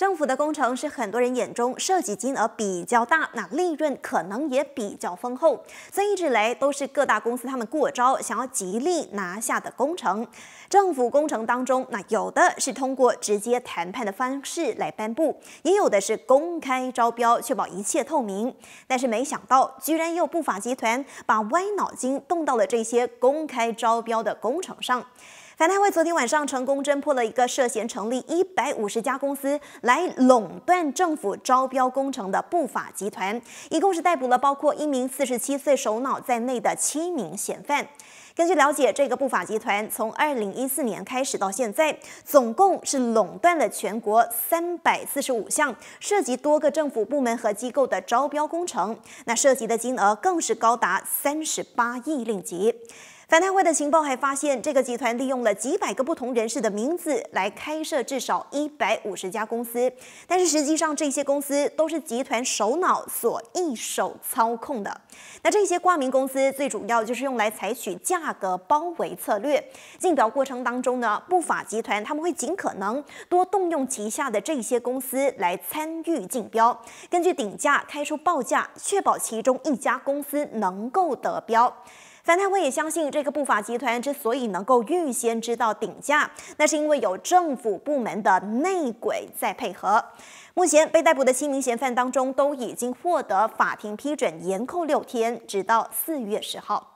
政府的工程是很多人眼中涉及金额比较大，那利润可能也比较丰厚。曾一至雷都是各大公司他们过招，想要极力拿下的工程。政府工程当中，那有的是通过直接谈判的方式来颁布，也有的是公开招标，确保一切透明。但是没想到，居然又不法集团把歪脑筋动到了这些公开招标的工程上。反贪会昨天晚上成功侦破了一个涉嫌成立一百五十家公司来垄断政府招标工程的不法集团，一共是逮捕了包括一名四十七岁首脑在内的七名嫌犯。根据了解，这个不法集团从二零一四年开始到现在，总共是垄断了全国三百四十五项涉及多个政府部门和机构的招标工程，那涉及的金额更是高达三十八亿令吉。反贪会的情报还发现，这个集团利用了几百个不同人士的名字来开设至少一百五十家公司，但是实际上这些公司都是集团首脑所一手操控的。那这些挂名公司最主要就是用来采取价格包围策略，竞标过程当中呢，不法集团他们会尽可能多动用旗下的这些公司来参与竞标，根据顶价开出报价，确保其中一家公司能够得标。谭太辉也相信，这个不法集团之所以能够预先知道顶价，那是因为有政府部门的内鬼在配合。目前被逮捕的七名嫌犯当中，都已经获得法庭批准延扣六天，直到四月十号。